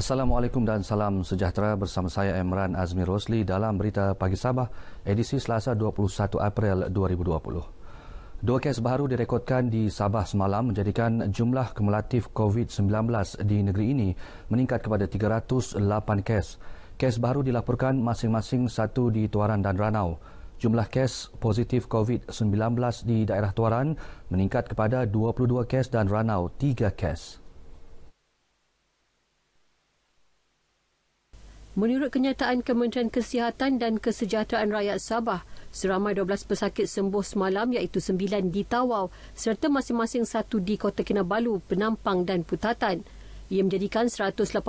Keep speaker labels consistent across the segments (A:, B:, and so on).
A: Assalamualaikum dan salam sejahtera bersama saya Emran Azmi Rosli dalam berita pagi Sabah edisi Selasa 21 April 2020. Dua kes baru direkodkan di Sabah semalam menjadikan jumlah kumulatif COVID-19 di negeri ini meningkat kepada 308 kes. Kes baru dilaporkan masing-masing satu di Tuaran dan Ranau. Jumlah kes positif COVID-19 di daerah Tuaran meningkat kepada 22 kes dan Ranau 3 kes.
B: Menurut kenyataan Kementerian Kesihatan dan Kesejahteraan Rakyat Sabah, seramai 12 pesakit sembuh semalam iaitu 9 di Tawau serta masing-masing satu di Kota Kinabalu, Penampang dan Putatan. Ia menjadikan 184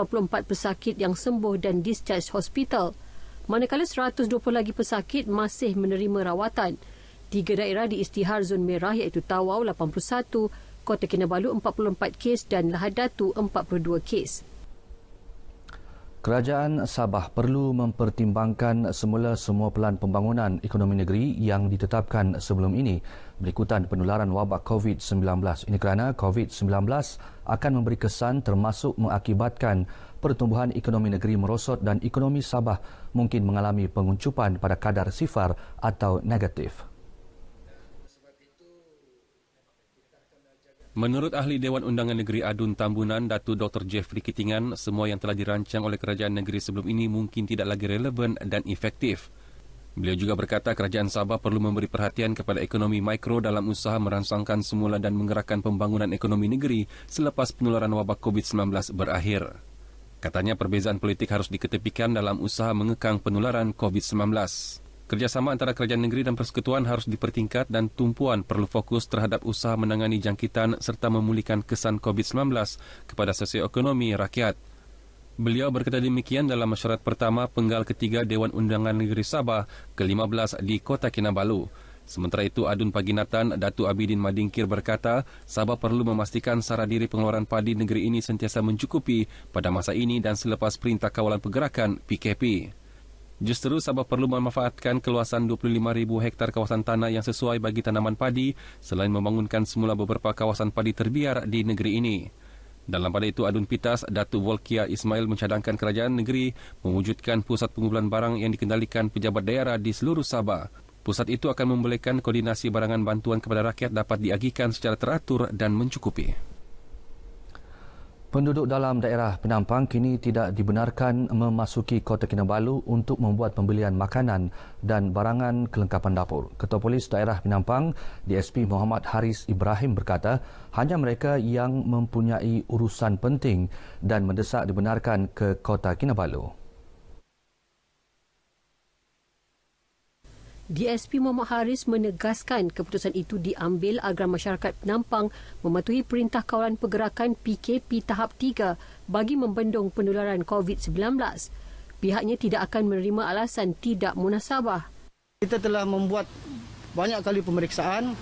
B: pesakit yang sembuh dan discharge hospital. Manakala 120 lagi pesakit masih menerima rawatan. Tiga daerah di istihar zon merah iaitu Tawau 81, Kota Kinabalu 44 kes dan Lahad Datu 42 kes.
A: Kerajaan Sabah perlu mempertimbangkan semula semua pelan pembangunan ekonomi negeri yang ditetapkan sebelum ini berikutan penularan wabak COVID-19. Ini kerana COVID-19 akan memberi kesan termasuk mengakibatkan pertumbuhan ekonomi negeri merosot dan ekonomi Sabah mungkin mengalami penguncupan pada kadar sifar atau negatif.
C: Menurut ahli Dewan Undangan Negeri Adun Tambunan, Datu Dr. Jeffrey Kitingan, semua yang telah dirancang oleh kerajaan negeri sebelum ini mungkin tidak lagi relevan dan efektif. Beliau juga berkata kerajaan Sabah perlu memberi perhatian kepada ekonomi mikro dalam usaha merangsangkan semula dan menggerakkan pembangunan ekonomi negeri selepas penularan wabak COVID-19 berakhir. Katanya perbezaan politik harus diketepikan dalam usaha mengekang penularan COVID-19. Kerjasama antara kerajaan negeri dan persekutuan harus dipertingkat dan tumpuan perlu fokus terhadap usaha menangani jangkitan serta memulihkan kesan COVID-19 kepada sosioekonomi rakyat. Beliau berkata demikian dalam mesyuarat pertama penggal ketiga Dewan Undangan Negeri Sabah ke-15 di Kota Kinabalu. Sementara itu, Adun Paginatan, Datu Abidin Madingkir berkata, Sabah perlu memastikan sara diri pengeluaran padi negeri ini sentiasa mencukupi pada masa ini dan selepas Perintah Kawalan Pergerakan PKP. Justru Sabah perlu memanfaatkan keluasan 25,000 hektar kawasan tanah yang sesuai bagi tanaman padi selain membangunkan semula beberapa kawasan padi terbiar di negeri ini. Dalam pada itu, Adun Pitas, Datuk Volkia Ismail mencadangkan kerajaan negeri mewujudkan pusat pengumpulan barang yang dikendalikan pejabat daerah di seluruh Sabah. Pusat itu akan membolehkan koordinasi barangan bantuan kepada rakyat dapat diagihkan secara teratur dan mencukupi.
A: Penduduk dalam daerah Penampang kini tidak dibenarkan memasuki Kota Kinabalu untuk membuat pembelian makanan dan barangan kelengkapan dapur. Ketua Polis Daerah Penampang, DSP Muhammad Haris Ibrahim berkata, hanya mereka yang mempunyai urusan penting dan mendesak dibenarkan ke Kota Kinabalu.
B: DSP Muhammad Haris menegaskan keputusan itu diambil agar masyarakat Penampang mematuhi Perintah Kawalan Pergerakan PKP Tahap 3 bagi membendung penularan COVID-19. Pihaknya tidak akan menerima alasan tidak munasabah.
D: Kita telah membuat banyak kali pemeriksaan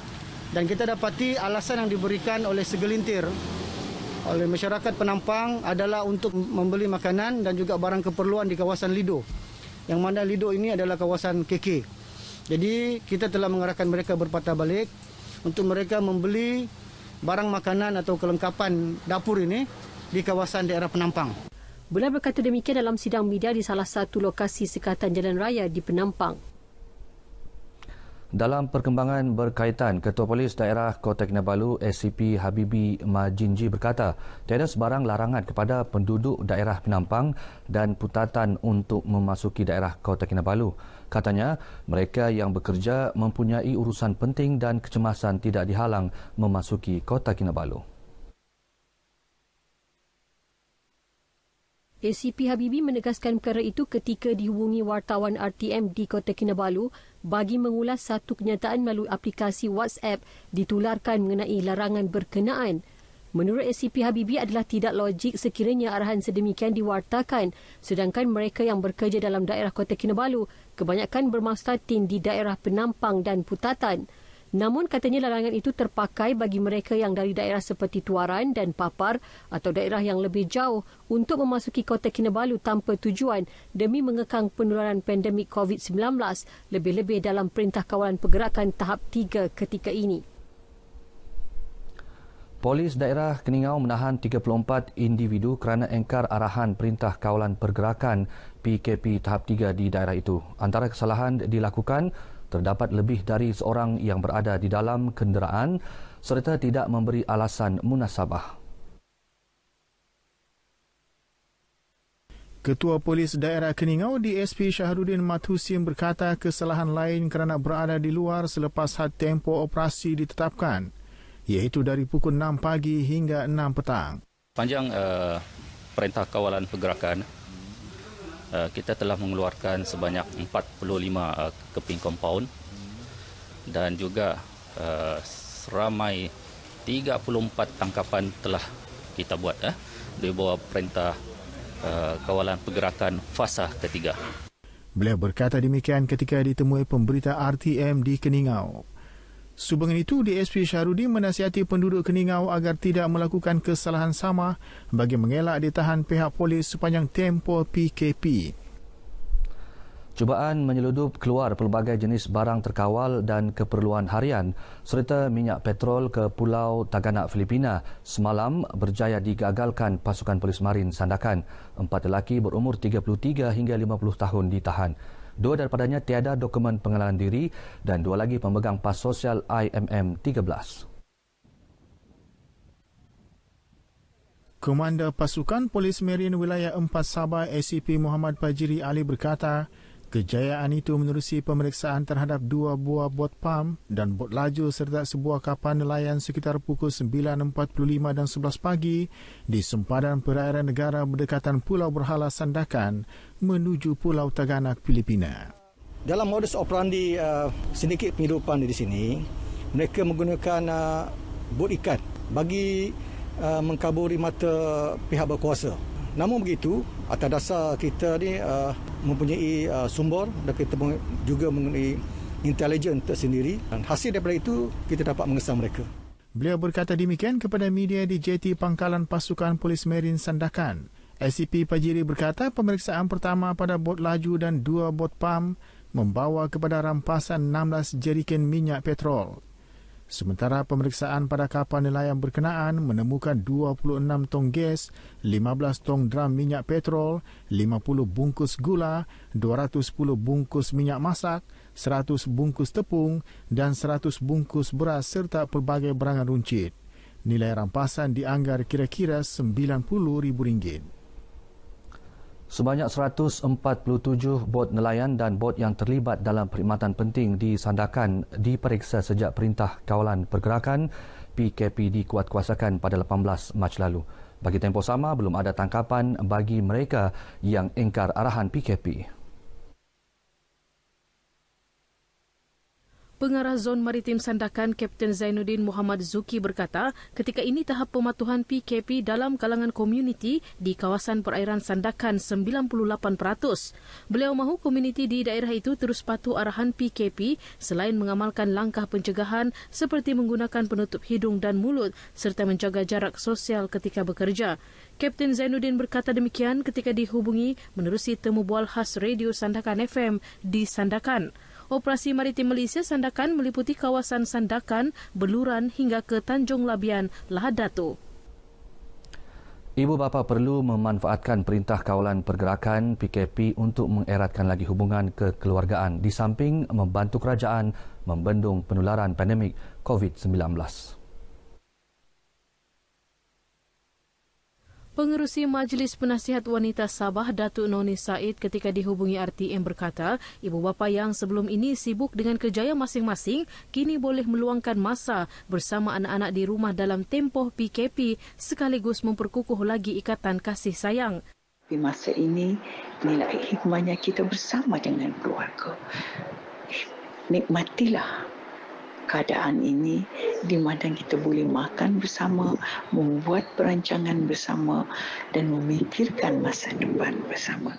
D: dan kita dapati alasan yang diberikan oleh segelintir oleh masyarakat penampang adalah untuk membeli makanan dan juga barang keperluan di kawasan Lido. Yang mana Lido ini adalah kawasan KK. Jadi kita telah mengarahkan mereka berpatah balik untuk mereka membeli barang makanan atau kelengkapan dapur ini di kawasan daerah penampang.
B: Beliau berkata demikian dalam sidang media di salah satu lokasi sekatan jalan raya di Penampang.
A: Dalam perkembangan berkaitan, Ketua Polis Daerah Kota Kinabalu, SCP Habibi Majinji berkata, tiada sebarang larangan kepada penduduk daerah Penampang dan Putatan untuk memasuki daerah Kota Kinabalu. Katanya, mereka yang bekerja mempunyai urusan penting dan kecemasan tidak dihalang memasuki Kota Kinabalu.
B: ACP Habibi menegaskan perkara itu ketika dihubungi wartawan RTM di Kota Kinabalu bagi mengulas satu kenyataan melalui aplikasi WhatsApp ditularkan mengenai larangan berkenaan. Menurut ACP Habibi adalah tidak logik sekiranya arahan sedemikian diwartakan sedangkan mereka yang bekerja dalam daerah Kota Kinabalu kebanyakan bermaksud di daerah penampang dan putatan. Namun katanya larangan itu terpakai bagi mereka yang dari daerah seperti Tuaran dan Papar atau daerah yang lebih jauh untuk memasuki kota Kinabalu tanpa tujuan demi mengekang penularan pandemik COVID-19 lebih-lebih dalam Perintah Kawalan Pergerakan Tahap 3 ketika ini.
A: Polis daerah Keningau menahan 34 individu kerana engkar arahan Perintah Kawalan Pergerakan PKP Tahap 3 di daerah itu. Antara kesalahan dilakukan terdapat lebih dari seorang yang berada di dalam kenderaan serta tidak memberi alasan munasabah.
D: Ketua Polis Daerah Keningau DSP Syahrudin Mathusim berkata kesalahan lain kerana berada di luar selepas had tempo operasi ditetapkan iaitu dari pukul 6 pagi hingga 6 petang.
A: Panjang uh, perintah kawalan pergerakan Eh, kita telah mengeluarkan sebanyak 45 uh, eh, keping compound dan juga eh, seramai 34 tangkapan telah kita buat eh, di bawah perintah kawalan pergerakan fasa
C: ketiga.
D: Beliau berkata demikian ketika ditemui pemberita RTM di Keningau. Subang itu, DSP Syahrudin menasihati penduduk Keningau agar tidak melakukan kesalahan sama bagi mengelak ditahan pihak polis sepanjang tempoh PKP.
A: Cubaan menyeludup keluar pelbagai jenis barang terkawal dan keperluan harian serta minyak petrol ke Pulau Taganak Filipina semalam berjaya digagalkan pasukan polis marin Sandakan. Empat lelaki berumur 33 hingga 50 tahun ditahan dua daripadanya tiada dokumen pengenalan diri dan dua lagi pemegang pas sosial IMM 13.
D: Komander Pasukan Polis Marine Wilayah 4 Sabah ACP Muhammad Pajiri Ali berkata, Kejayaan itu menerusi pemeriksaan terhadap dua buah bot pam dan bot laju serta sebuah kapal nelayan sekitar pukul 9.45 dan 11 pagi di sempadan perairan negara berdekatan Pulau Berhala Sandakan menuju Pulau Taganak, Filipina.
A: Dalam modus operandi uh, sindiket penghidupan di sini, mereka menggunakan uh, bot ikan bagi uh, mengkaburi mata pihak berkuasa. Namun begitu, atas dasar kita ni uh, mempunyai uh, sumber dan kita juga mengenai intelijen tersendiri dan hasil daripada itu kita dapat mengesan mereka.
D: Beliau berkata demikian kepada media di JT Pangkalan Pasukan Polis Marin Sandakan. SCP Pajiri berkata pemeriksaan pertama pada bot laju dan dua bot pam membawa kepada rampasan 16 jeriken minyak petrol, Sementara pemeriksaan pada kapal nelayan berkenaan menemukan 26 tong gas, 15 tong drum minyak petrol, 50 bungkus gula, 210 bungkus minyak masak, 100 bungkus tepung dan 100 bungkus beras serta pelbagai barangan runcit. Nilai rampasan dianggar kira-kira RM90,000.
A: Sebanyak 147 bot nelayan dan bot yang terlibat dalam perkhidmatan penting disandakan diperiksa sejak Perintah Kawalan Pergerakan PKP dikuatkuasakan pada 18 Mac lalu. Bagi tempoh sama, belum ada tangkapan bagi mereka yang engkar arahan PKP.
E: Pengarah Zon Maritim Sandakan Kapten Zainuddin Muhammad Zuki berkata, ketika ini tahap pematuhan PKP dalam kalangan komuniti di kawasan perairan Sandakan 98%. Beliau mahu komuniti di daerah itu terus patuh arahan PKP selain mengamalkan langkah pencegahan seperti menggunakan penutup hidung dan mulut serta menjaga jarak sosial ketika bekerja. Kapten Zainuddin berkata demikian ketika dihubungi menerusi temu bual khas radio Sandakan FM di Sandakan. Operasi Maritim Malaysia Sandakan meliputi kawasan Sandakan, Beluran hingga ke Tanjung Labian, Lahad Datu.
A: Ibu bapa perlu memanfaatkan perintah kawalan pergerakan PKP untuk mengeratkan lagi hubungan kekeluargaan di samping membantu kerajaan membendung penularan pandemik COVID-19.
E: Pengerusi Majlis Penasihat Wanita Sabah Datuk Noni Said ketika dihubungi RTM berkata, ibu bapa yang sebelum ini sibuk dengan kerjaya masing-masing kini boleh meluangkan masa bersama anak-anak di rumah dalam tempoh PKP sekaligus memperkukuh lagi ikatan kasih sayang.
D: Di masa ini nilai
B: hikmahnya kita bersama dengan keluarga. Eh, nikmatilah keadaan ini di mana kita boleh makan bersama, membuat perancangan bersama dan memikirkan masa depan bersama.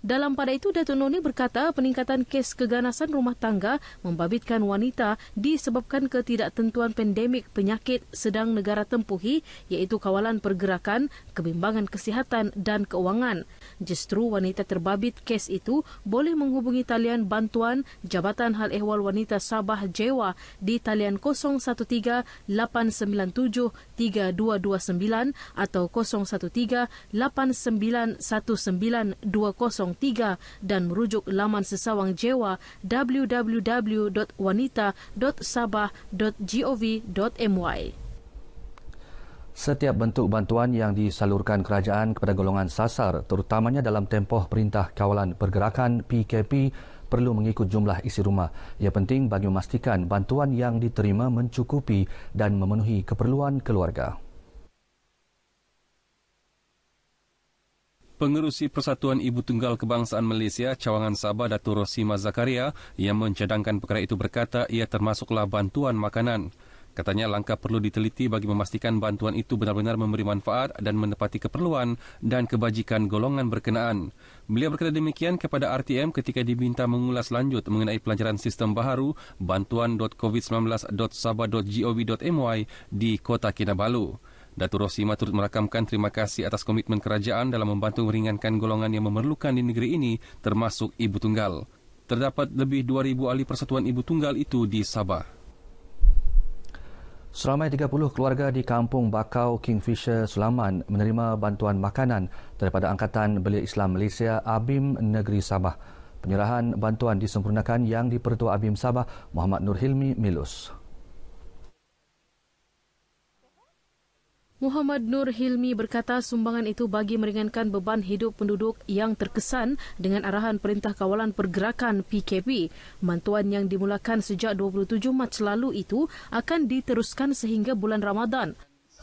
E: Dalam pada itu, Datuk Noni berkata peningkatan kes keganasan rumah tangga membabitkan wanita disebabkan ketidaktentuan pandemik penyakit sedang negara tempuhi iaitu kawalan pergerakan, kebimbangan kesihatan dan keuangan. Justru wanita terbabit kes itu boleh menghubungi talian bantuan Jabatan Hal Ehwal Wanita Sabah Jewa di talian 013-897-3229 atau 013 3 dan merujuk laman sesawang jewa www.wanita.sabah.gov.my.
A: Setiap bentuk bantuan yang disalurkan kerajaan kepada golongan sasar terutamanya dalam tempoh Perintah Kawalan Pergerakan PKP perlu mengikut jumlah isi rumah. Ia penting bagi memastikan bantuan yang diterima mencukupi dan memenuhi keperluan keluarga.
C: Pengerusi Persatuan Ibu Tunggal Kebangsaan Malaysia, Cawangan Sabah Datuk Rosima Zakaria yang mencadangkan perkara itu berkata ia termasuklah bantuan makanan. Katanya langkah perlu diteliti bagi memastikan bantuan itu benar-benar memberi manfaat dan menepati keperluan dan kebajikan golongan berkenaan. Beliau berkata demikian kepada RTM ketika diminta mengulas lanjut mengenai pelancaran sistem baharu bantuan.covid19.sabah.gov.my di Kota Kinabalu. Datuk Rosima turut merakamkan terima kasih atas komitmen kerajaan dalam membantu meringankan golongan yang memerlukan di negeri ini termasuk ibu tunggal. Terdapat lebih 2,000 ahli persatuan ibu tunggal itu di Sabah.
A: Seramai 30 keluarga di Kampung Bakau Kingfisher Sulaman menerima bantuan makanan daripada Angkatan Belia Islam Malaysia ABIM Negeri Sabah. Penyerahan bantuan disempurnakan yang dipertua ABIM Sabah Muhammad Nur Hilmi Milus.
E: Muhammad Nur Hilmi berkata sumbangan itu bagi meringankan beban hidup penduduk yang terkesan dengan arahan Perintah Kawalan Pergerakan PKP. Bantuan yang dimulakan sejak 27 Mac lalu itu akan diteruskan sehingga bulan Ramadan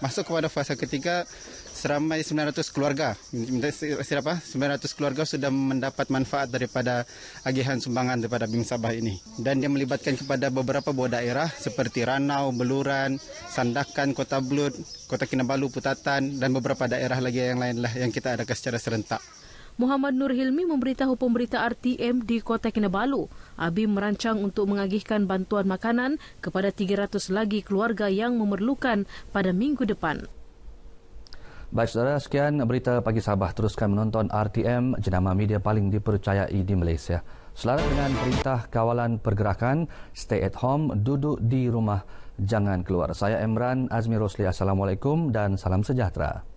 D: masuk kepada fasa ketiga seramai 900 keluarga. Siapa? 900 keluarga sudah mendapat manfaat daripada agihan sumbangan daripada Bim Sabah ini. Dan dia melibatkan kepada beberapa buah daerah seperti Ranau, Beluran, Sandakan, Kota Blut, Kota Kinabalu, Putatan dan beberapa daerah lagi yang lainlah yang kita adakan secara serentak.
E: Muhammad Nur Hilmi memberitahu pemberita RTM di Kota Kinabalu, Abi merancang untuk mengagihkan bantuan makanan kepada 300 lagi keluarga yang memerlukan pada minggu depan.
A: Baik saudara, sekian berita pagi Sabah. Teruskan menonton RTM, jenama media paling dipercayai di Malaysia. Selaras dengan perintah kawalan pergerakan, stay at home, duduk di rumah, jangan keluar. Saya Emran Azmi Rosli, Assalamualaikum dan salam sejahtera.